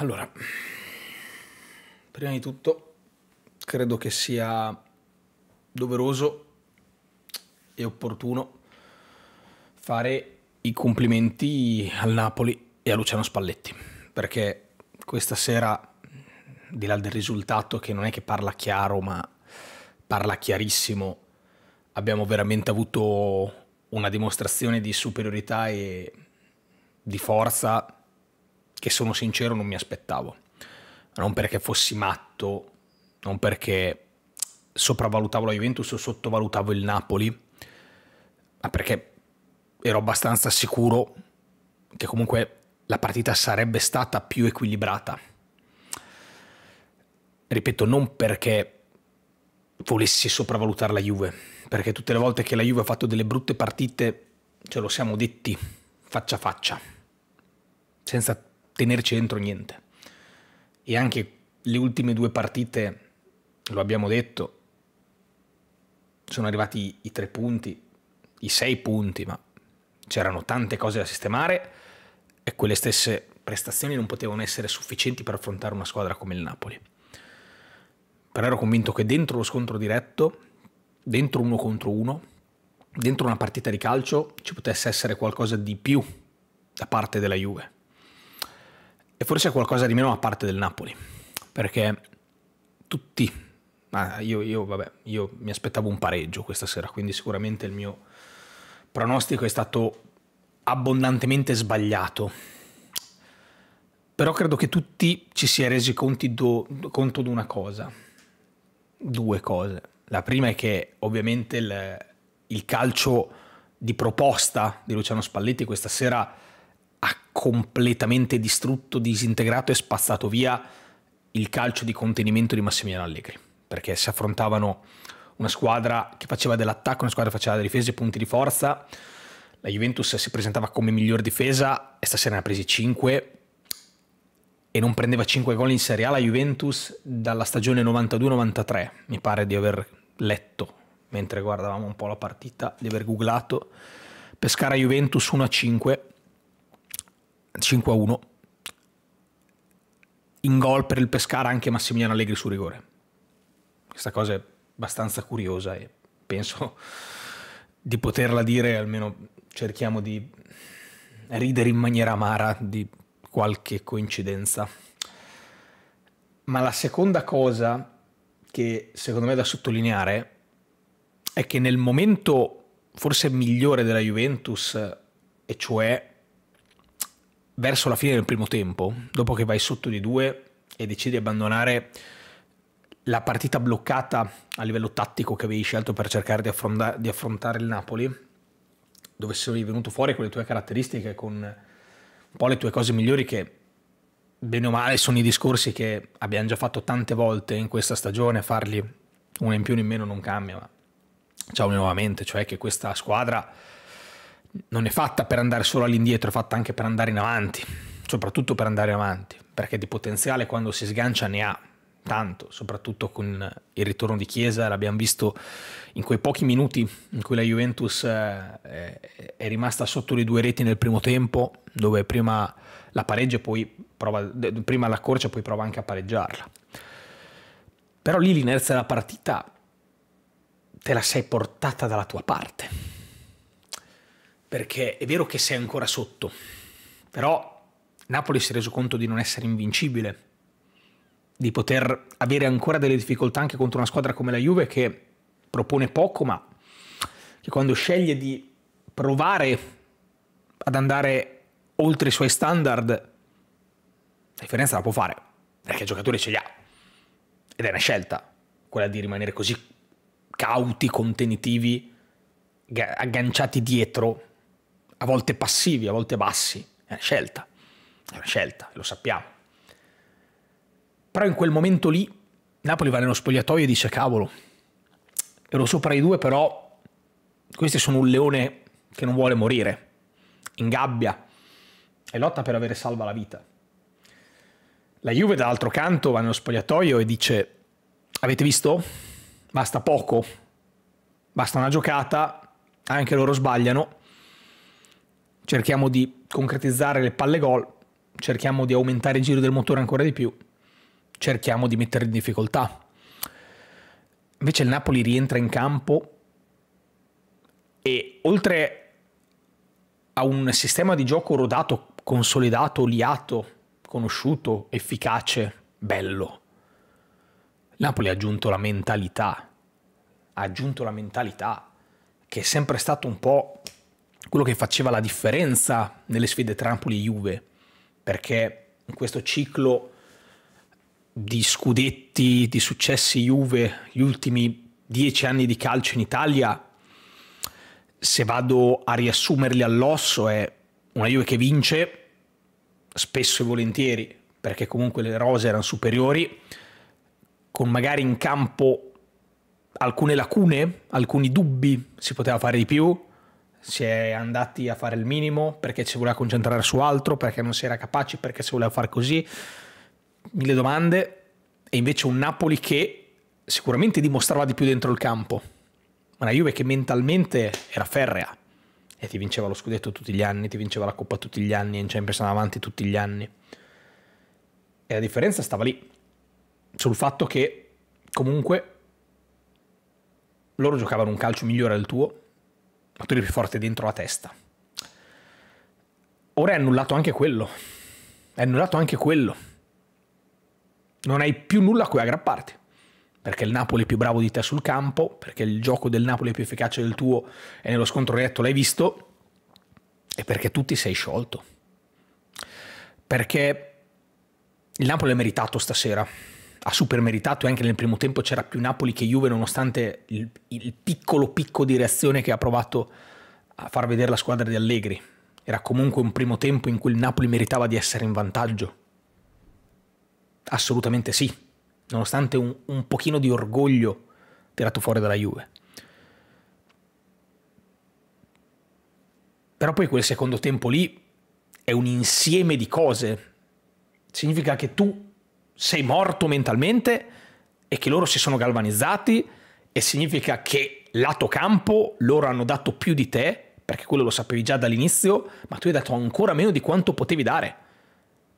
Allora, prima di tutto credo che sia doveroso e opportuno fare i complimenti al Napoli e a Luciano Spalletti, perché questa sera, al di là del risultato che non è che parla chiaro, ma parla chiarissimo, abbiamo veramente avuto una dimostrazione di superiorità e di forza che sono sincero non mi aspettavo. Non perché fossi matto, non perché sopravvalutavo la Juventus o sottovalutavo il Napoli, ma perché ero abbastanza sicuro che comunque la partita sarebbe stata più equilibrata. Ripeto, non perché volessi sopravvalutare la Juve, perché tutte le volte che la Juve ha fatto delle brutte partite ce lo siamo detti faccia a faccia, senza tenerci dentro niente. E anche le ultime due partite, lo abbiamo detto, sono arrivati i tre punti, i sei punti, ma c'erano tante cose da sistemare e quelle stesse prestazioni non potevano essere sufficienti per affrontare una squadra come il Napoli. Però ero convinto che dentro lo scontro diretto, dentro uno contro uno, dentro una partita di calcio ci potesse essere qualcosa di più da parte della Juve e forse qualcosa di meno a parte del Napoli, perché tutti, ah, io, io, vabbè, io mi aspettavo un pareggio questa sera, quindi sicuramente il mio pronostico è stato abbondantemente sbagliato, però credo che tutti ci si è resi do, conto di una cosa, due cose. La prima è che ovviamente il, il calcio di proposta di Luciano Spalletti questa sera ha completamente distrutto, disintegrato e spazzato via il calcio di contenimento di Massimiliano Allegri, perché si affrontavano una squadra che faceva dell'attacco, una squadra che faceva della difesa e punti di forza, la Juventus si presentava come miglior difesa e stasera ne ha presi 5 e non prendeva 5 gol in Serie A la Juventus dalla stagione 92-93, mi pare di aver letto mentre guardavamo un po' la partita, di aver googlato Pescara Juventus 1-5 5 a 1. In gol per il Pescara anche Massimiliano Allegri su rigore. Questa cosa è abbastanza curiosa e penso di poterla dire, almeno cerchiamo di ridere in maniera amara di qualche coincidenza. Ma la seconda cosa che secondo me è da sottolineare è che nel momento forse migliore della Juventus, e cioè verso la fine del primo tempo, dopo che vai sotto di due e decidi di abbandonare la partita bloccata a livello tattico che avevi scelto per cercare di, affronta di affrontare il Napoli, dove sei venuto fuori con le tue caratteristiche, con un po' le tue cose migliori che bene o male sono i discorsi che abbiamo già fatto tante volte in questa stagione, farli una in più, una in meno non cambia, ma ciao nuovamente, cioè che questa squadra non è fatta per andare solo all'indietro, è fatta anche per andare in avanti, soprattutto per andare avanti, perché di potenziale quando si sgancia ne ha tanto, soprattutto con il ritorno di Chiesa, l'abbiamo visto in quei pochi minuti in cui la Juventus eh, è rimasta sotto le due reti nel primo tempo, dove prima la pareggia poi prova, prima la corcia poi prova anche a pareggiarla. Però lì l'inerzia della partita te la sei portata dalla tua parte perché è vero che sei ancora sotto, però Napoli si è reso conto di non essere invincibile, di poter avere ancora delle difficoltà anche contro una squadra come la Juve che propone poco, ma che quando sceglie di provare ad andare oltre i suoi standard, la differenza la può fare, perché il giocatore ce li ha. Ed è una scelta, quella di rimanere così cauti, contenitivi, agganciati dietro a volte passivi, a volte bassi. È una scelta, è una scelta, lo sappiamo. Però in quel momento lì Napoli va nello spogliatoio e dice cavolo, ero sopra i due però questi sono un leone che non vuole morire, in gabbia, e lotta per avere salva la vita. La Juve dall'altro canto va nello spogliatoio e dice avete visto? Basta poco, basta una giocata, anche loro sbagliano, cerchiamo di concretizzare le palle gol, cerchiamo di aumentare il giro del motore ancora di più, cerchiamo di mettere in difficoltà. Invece il Napoli rientra in campo e oltre a un sistema di gioco rodato, consolidato, oliato, conosciuto, efficace, bello, il Napoli ha aggiunto la mentalità, ha aggiunto la mentalità, che è sempre stato un po' quello che faceva la differenza nelle sfide Trampoli-Juve, perché in questo ciclo di scudetti, di successi Juve, gli ultimi dieci anni di calcio in Italia, se vado a riassumerli all'osso è una Juve che vince spesso e volentieri, perché comunque le rose erano superiori, con magari in campo alcune lacune, alcuni dubbi, si poteva fare di più, si è andati a fare il minimo perché si voleva concentrare su altro, perché non si era capaci, perché si voleva fare così. Mille domande. E invece un Napoli che sicuramente dimostrava di più dentro il campo, ma una Juve che mentalmente era ferrea e ti vinceva lo scudetto tutti gli anni, ti vinceva la Coppa tutti gli anni, in Champions andava avanti tutti gli anni. E la differenza stava lì, sul fatto che comunque loro giocavano un calcio migliore del tuo, ma tu eri più forte dentro la testa. Ora è annullato anche quello. È annullato anche quello. Non hai più nulla a cui aggrapparti. Perché il Napoli è più bravo di te sul campo, perché il gioco del Napoli è più efficace del tuo e nello scontro diretto l'hai visto, e perché tu ti sei sciolto. Perché il Napoli è meritato stasera ha supermeritato anche nel primo tempo c'era più Napoli che Juve nonostante il, il piccolo picco di reazione che ha provato a far vedere la squadra di Allegri. Era comunque un primo tempo in cui il Napoli meritava di essere in vantaggio. Assolutamente sì, nonostante un, un pochino di orgoglio tirato fuori dalla Juve. Però poi quel secondo tempo lì è un insieme di cose. Significa che tu sei morto mentalmente e che loro si sono galvanizzati e significa che lato campo loro hanno dato più di te, perché quello lo sapevi già dall'inizio, ma tu hai dato ancora meno di quanto potevi dare.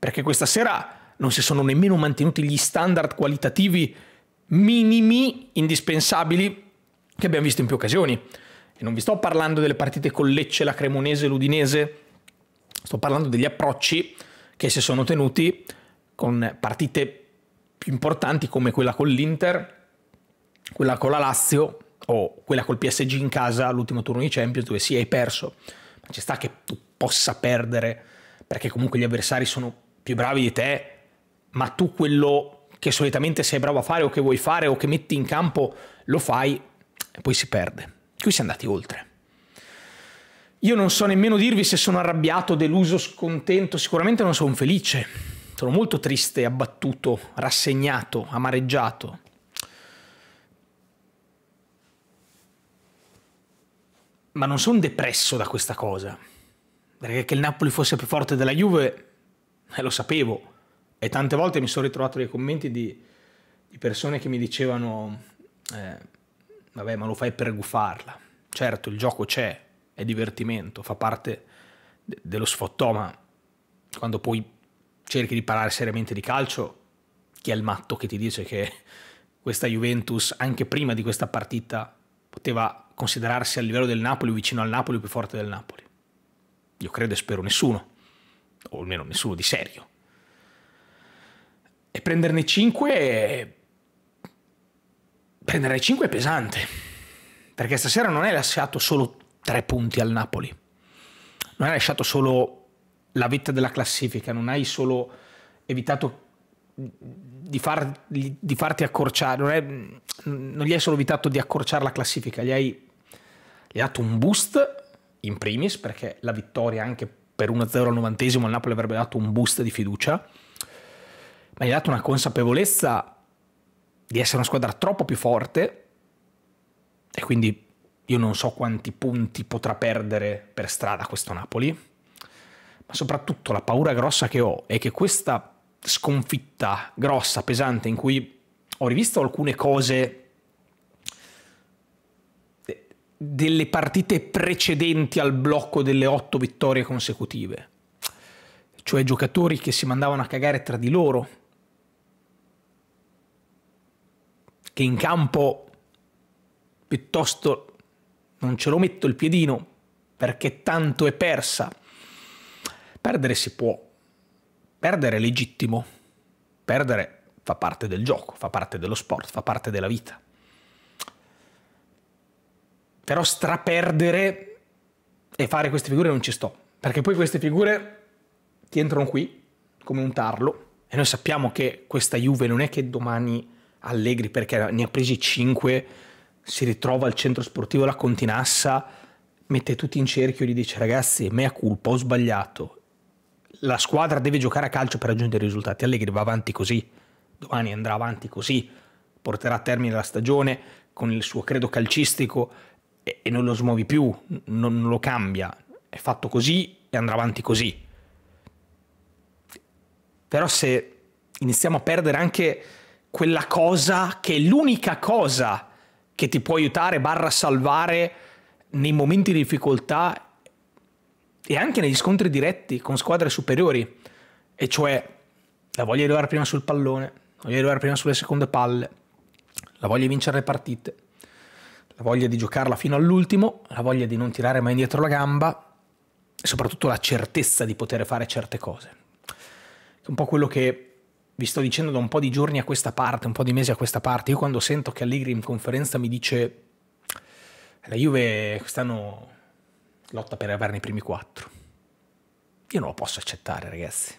Perché questa sera non si sono nemmeno mantenuti gli standard qualitativi minimi indispensabili che abbiamo visto in più occasioni. E non vi sto parlando delle partite con Lecce, la Cremonese, l'Udinese, sto parlando degli approcci che si sono tenuti con partite più importanti come quella con l'Inter, quella con la Lazio o quella col PSG in casa all'ultimo turno di Champions dove sì hai perso, ma ci sta che tu possa perdere perché comunque gli avversari sono più bravi di te, ma tu quello che solitamente sei bravo a fare o che vuoi fare o che metti in campo lo fai e poi si perde. Qui si è andati oltre. Io non so nemmeno dirvi se sono arrabbiato, deluso, scontento, sicuramente non sono felice sono molto triste, abbattuto, rassegnato, amareggiato. Ma non sono depresso da questa cosa. Perché che il Napoli fosse più forte della Juve, eh, lo sapevo. E tante volte mi sono ritrovato dei commenti di, di persone che mi dicevano, eh, vabbè, ma lo fai per gufarla. Certo, il gioco c'è, è divertimento, fa parte de dello sfottò, ma quando poi cerchi di parlare seriamente di calcio, chi è il matto che ti dice che questa Juventus, anche prima di questa partita, poteva considerarsi a livello del Napoli, vicino al Napoli, più forte del Napoli? Io credo e spero nessuno, o almeno nessuno di serio. E prenderne 5... Prenderne 5 è pesante, perché stasera non hai lasciato solo 3 punti al Napoli, non hai lasciato solo la vetta della classifica, non hai solo evitato di, far, di farti accorciare, non, è, non, gli hai solo evitato di accorciare la classifica, gli hai, gli hai dato un boost in primis perché la vittoria anche per 1-0 al novantesimo al Napoli avrebbe dato un boost di fiducia, ma gli hai dato una consapevolezza di essere una squadra troppo più forte e quindi io non so quanti punti potrà perdere per strada questo Napoli ma soprattutto la paura grossa che ho è che questa sconfitta grossa, pesante, in cui ho rivisto alcune cose eh, delle partite precedenti al blocco delle otto vittorie consecutive, cioè giocatori che si mandavano a cagare tra di loro, che in campo piuttosto non ce lo metto il piedino perché tanto è persa Perdere si può, perdere è legittimo, perdere fa parte del gioco, fa parte dello sport, fa parte della vita. Però straperdere e fare queste figure non ci sto, perché poi queste figure ti entrano qui come un tarlo e noi sappiamo che questa Juve non è che domani Allegri perché ne ha presi 5 si ritrova al centro sportivo la Continassa mette tutti in cerchio e gli dice ragazzi mea culpa ho sbagliato la squadra deve giocare a calcio per raggiungere i risultati. Allegri va avanti così, domani andrà avanti così, porterà a termine la stagione con il suo credo calcistico e, e non lo smuovi più, non, non lo cambia. È fatto così e andrà avanti così. Però se iniziamo a perdere anche quella cosa che è l'unica cosa che ti può aiutare, barra salvare nei momenti di difficoltà e anche negli scontri diretti con squadre superiori, e cioè la voglia di arrivare prima sul pallone, la voglia di arrivare prima sulle seconde palle, la voglia di vincere le partite, la voglia di giocarla fino all'ultimo, la voglia di non tirare mai indietro la gamba e soprattutto la certezza di poter fare certe cose. È un po' quello che vi sto dicendo da un po' di giorni a questa parte, un po' di mesi a questa parte. Io quando sento che Allegri in conferenza mi dice eh, la Juve quest'anno lotta per arrivare nei primi quattro. Io non lo posso accettare, ragazzi.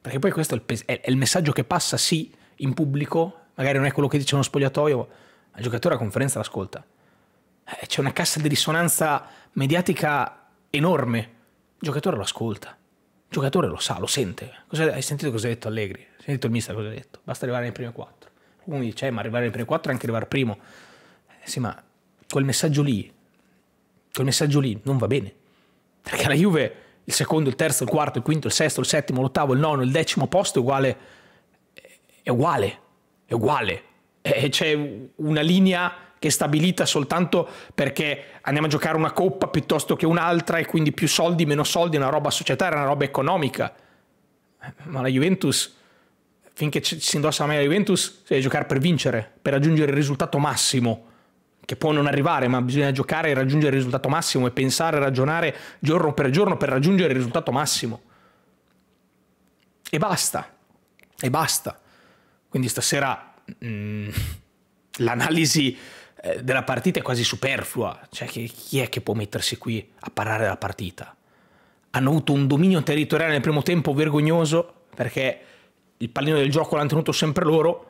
Perché poi questo è il, è il messaggio che passa, sì, in pubblico, magari non è quello che dice uno spogliatoio, ma il giocatore a conferenza l'ascolta. Eh, c'è una cassa di risonanza mediatica enorme. Il giocatore lo ascolta. Il giocatore lo sa, lo sente. Cosa, hai sentito cosa ha detto Allegri? Hai sentito il mister cosa ha detto? Basta arrivare nei primi quattro. Uno dice, eh, ma arrivare nei primi quattro è anche arrivare primo. Eh, sì, ma quel messaggio lì quel messaggio lì non va bene. Perché la Juve, il secondo, il terzo, il quarto, il quinto, il sesto, il settimo, l'ottavo, il nono, il decimo posto è uguale. È uguale. È uguale. E c'è una linea che è stabilita soltanto perché andiamo a giocare una coppa piuttosto che un'altra e quindi più soldi, meno soldi, è una roba societaria, è una roba economica. Ma la Juventus, finché si indossa la maglia Juventus, si deve giocare per vincere, per raggiungere il risultato massimo che può non arrivare, ma bisogna giocare e raggiungere il risultato massimo e pensare e ragionare giorno per giorno per raggiungere il risultato massimo. E basta. E basta. Quindi stasera mh, mm, l'analisi eh, della partita è quasi superflua. Cioè, chi è che può mettersi qui a parare la partita? Hanno avuto un dominio territoriale nel primo tempo vergognoso perché il pallino del gioco l'hanno tenuto sempre loro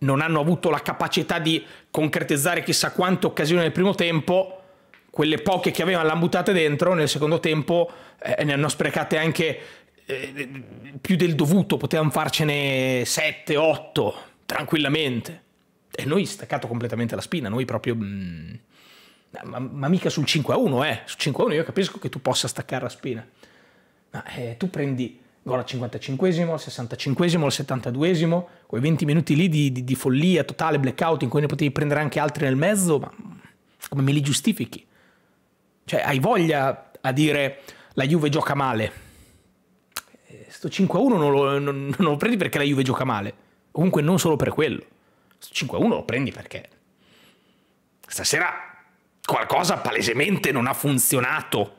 non hanno avuto la capacità di concretizzare chissà quante occasioni nel primo tempo, quelle poche che avevano l'ambutate dentro, nel secondo tempo eh, ne hanno sprecate anche eh, più del dovuto, potevano farcene 7, 8 tranquillamente. E noi staccato completamente la spina, noi proprio... Mh, mm, ma, ma, mica sul 5 1, eh? Sul 5 1 io capisco che tu possa staccare la spina. Ma eh, tu prendi gol al 55esimo, al 65esimo, al 72esimo, quei 20 minuti lì di, di, di, follia totale, blackout, in cui ne potevi prendere anche altri nel mezzo, ma come me li giustifichi? Cioè, hai voglia a dire la Juve gioca male? Eh, sto 5-1 non lo, non, non lo prendi perché la Juve gioca male, comunque non solo per quello. Sto 5-1 lo prendi perché stasera qualcosa palesemente non ha funzionato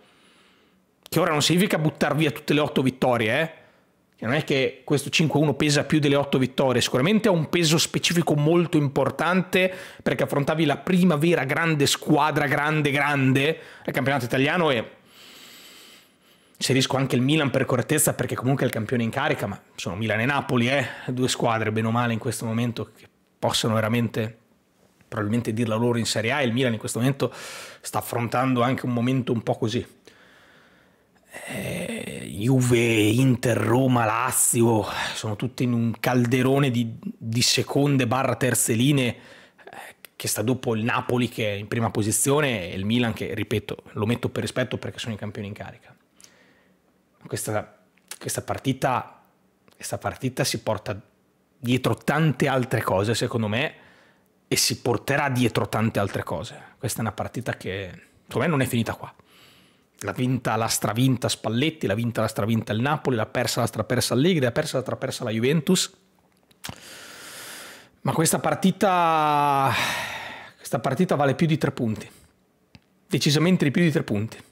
che ora non significa buttare via tutte le otto vittorie, eh? non è che questo 5-1 pesa più delle otto vittorie, sicuramente ha un peso specifico molto importante perché affrontavi la prima vera grande squadra, grande, grande del campionato italiano e inserisco anche il Milan per correttezza perché comunque è il campione in carica, ma sono Milan e Napoli, eh? due squadre bene o male in questo momento che possono veramente probabilmente dirla loro in Serie A e il Milan in questo momento sta affrontando anche un momento un po' così eh, Juve, Inter, Roma, Lazio, sono tutte in un calderone di, di seconde barra terze linee eh, che sta dopo il Napoli che è in prima posizione e il Milan che, ripeto, lo metto per rispetto perché sono i campioni in carica. Questa, questa, partita, questa partita si porta dietro tante altre cose, secondo me, e si porterà dietro tante altre cose. Questa è una partita che, secondo me, non è finita qua l'ha vinta, la stravinta Spalletti, l'ha vinta, la stravinta il Napoli, l'ha persa, la strapersa Allegri, l'ha persa, la strapersa la Juventus. Ma questa partita, questa partita vale più di tre punti, decisamente di più di tre punti.